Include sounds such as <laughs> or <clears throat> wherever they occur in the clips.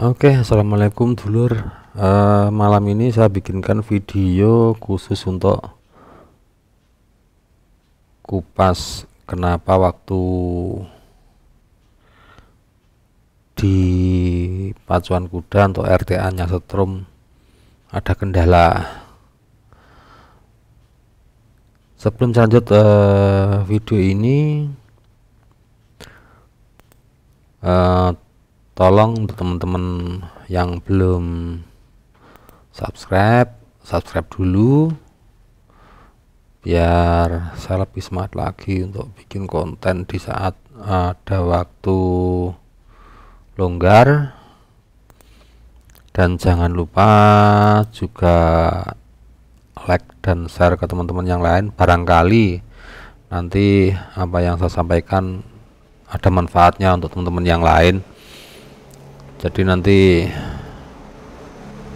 Oke okay, assalamualaikum dulur uh, malam ini saya bikinkan video khusus untuk kupas kenapa waktu di pacuan kuda untuk RTA nya setrum ada kendala sebelum lanjut uh, video ini uh, tolong untuk teman-teman yang belum subscribe subscribe dulu biar saya lebih semangat lagi untuk bikin konten di saat ada waktu longgar dan jangan lupa juga like dan share ke teman-teman yang lain barangkali nanti apa yang saya sampaikan ada manfaatnya untuk teman-teman yang lain jadi nanti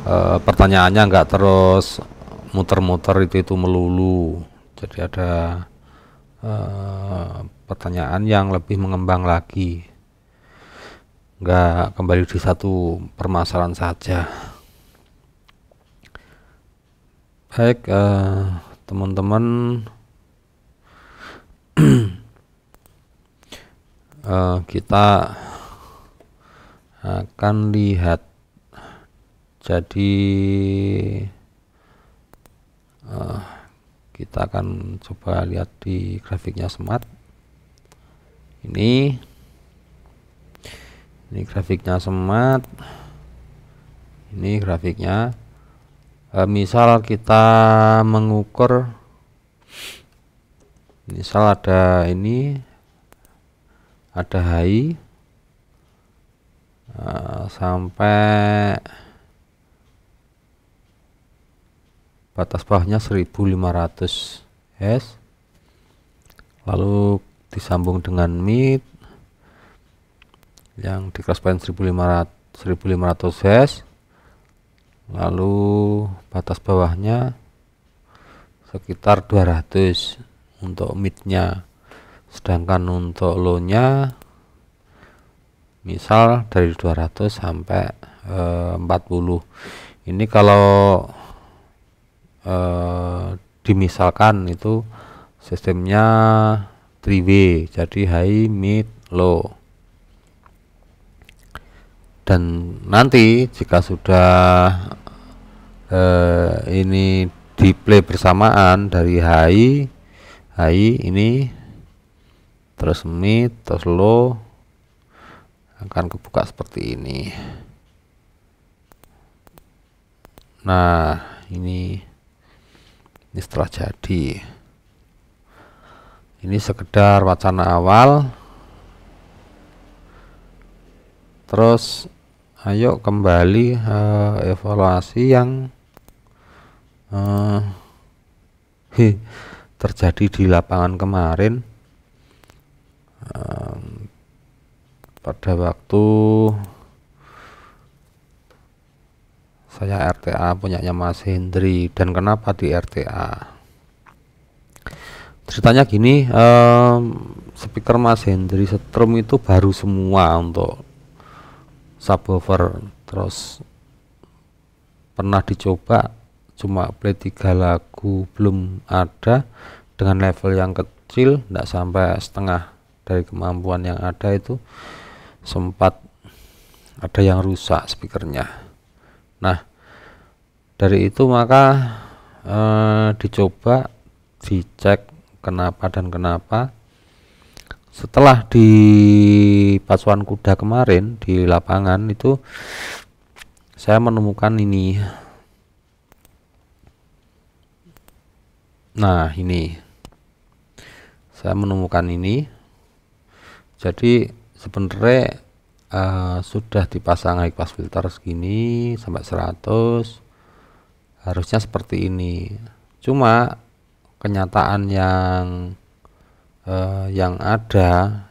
e, pertanyaannya enggak terus muter-muter itu itu melulu jadi ada e, pertanyaan yang lebih mengembang lagi enggak kembali di satu permasalahan saja baik eh, teman-teman eh, <clears throat> eh, kita akan lihat jadi uh, kita akan coba lihat di grafiknya smart ini ini grafiknya smart ini grafiknya uh, misal kita mengukur misal ada ini ada high Eh, sampai batas bawahnya 1500 S lalu disambung dengan mid yang di crossband 1500 1500 Hz lalu batas bawahnya sekitar 200 untuk midnya sedangkan untuk low nya misal dari 200 sampai e, eh, 40 ini kalau eh, dimisalkan itu sistemnya 3W jadi high mid low dan nanti jika sudah eh, ini di play bersamaan dari high high ini terus mid terus low akan kebuka seperti ini nah ini ini setelah jadi ini sekedar wacana awal terus ayo kembali uh, evaluasi yang uh, <laughs> terjadi di lapangan kemarin pada waktu saya RTA punyanya Mas Hendri dan kenapa di RTA ceritanya gini um, speaker Mas Hendri setrum itu baru semua untuk subwoofer terus pernah dicoba cuma play tiga lagu belum ada dengan level yang kecil tidak sampai setengah dari kemampuan yang ada itu sempat ada yang rusak speakernya nah dari itu maka eh, dicoba dicek kenapa dan kenapa setelah di Pasuan kuda kemarin di lapangan itu saya menemukan ini nah ini saya menemukan ini jadi sebenarnya uh, sudah dipasang high pass filter segini sampai 100 harusnya seperti ini cuma kenyataan yang uh, yang ada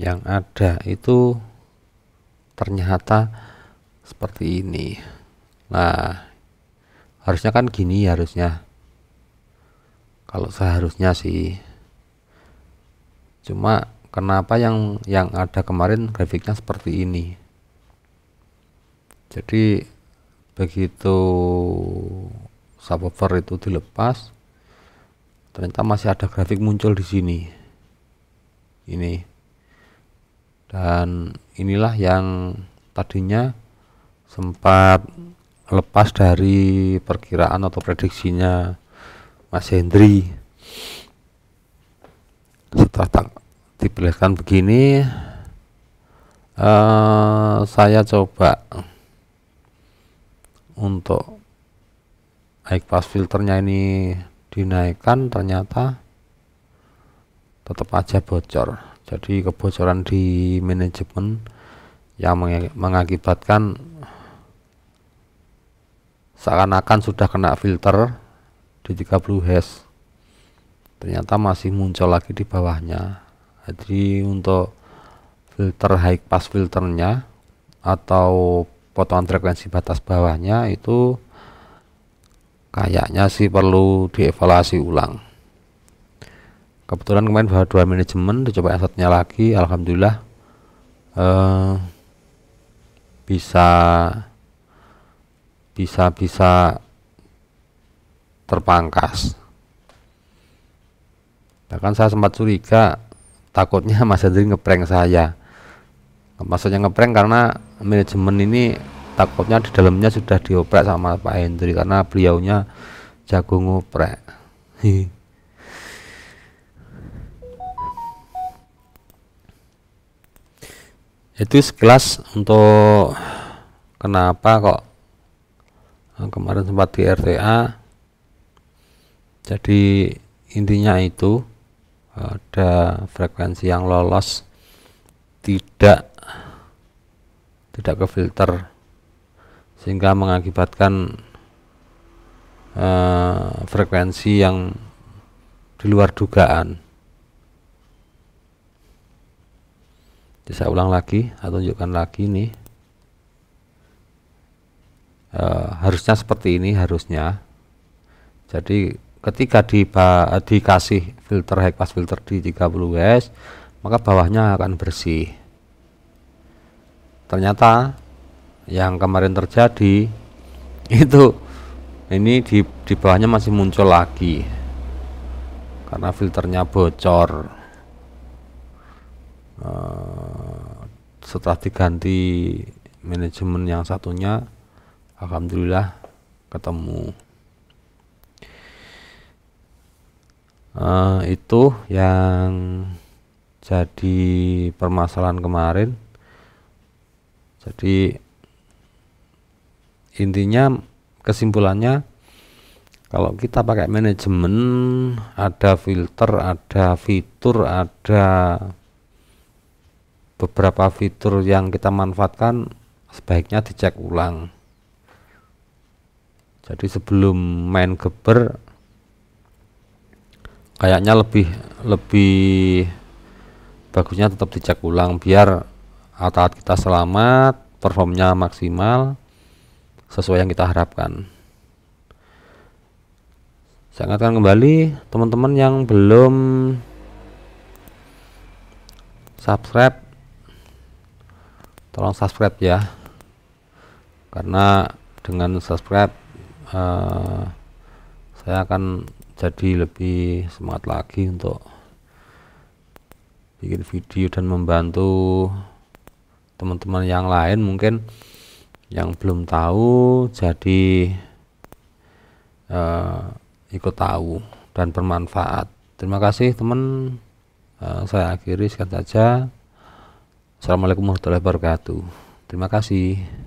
yang ada itu ternyata seperti ini nah harusnya kan gini harusnya kalau seharusnya sih cuma kenapa yang yang ada kemarin grafiknya seperti ini jadi begitu subwoofer itu dilepas ternyata masih ada grafik muncul di sini ini dan inilah yang tadinya sempat lepas dari perkiraan atau prediksinya Mas Hendri setelah dipilihkan begini uh, saya coba untuk high pass filternya ini dinaikkan ternyata tetap aja bocor jadi kebocoran di manajemen yang mengakibatkan seakan-akan sudah kena filter di 30 Hz ternyata masih muncul lagi di bawahnya jadi untuk filter high pass filternya atau potongan frekuensi batas bawahnya itu kayaknya sih perlu dievaluasi ulang kebetulan kemarin bahwa dua manajemen dicoba asetnya lagi Alhamdulillah eh, bisa bisa bisa terpangkas bahkan saya sempat curiga takutnya Mas Hendri ngeprank saya maksudnya ngeprank karena manajemen ini takutnya di dalamnya sudah dioprek sama Pak Hendri karena beliaunya jago ngoprek <laughs> itu sekelas untuk kenapa kok kemarin sempat di RTA jadi intinya itu ada frekuensi yang lolos tidak tidak ke filter sehingga mengakibatkan uh, frekuensi yang di luar dugaan Bisa ulang lagi atau tunjukkan lagi nih uh, harusnya seperti ini harusnya jadi ketika di, dikasih filter hepa filter di 30 Hz maka bawahnya akan bersih ternyata yang kemarin terjadi <laughs> itu ini di, di bawahnya masih muncul lagi karena filternya bocor eh, setelah diganti manajemen yang satunya Alhamdulillah ketemu Eh, itu yang jadi permasalahan kemarin jadi intinya kesimpulannya kalau kita pakai manajemen ada filter ada fitur ada beberapa fitur yang kita manfaatkan sebaiknya dicek ulang jadi sebelum main geber kayaknya lebih lebih bagusnya tetap dicek ulang biar alat kita selamat performnya maksimal sesuai yang kita harapkan saya ingatkan kembali teman-teman yang belum subscribe tolong subscribe ya karena dengan subscribe uh, saya akan jadi lebih semangat lagi untuk bikin video dan membantu teman-teman yang lain mungkin yang belum tahu jadi uh, ikut tahu dan bermanfaat terima kasih teman uh, saya akhiri sekian saja Assalamualaikum warahmatullahi wabarakatuh terima kasih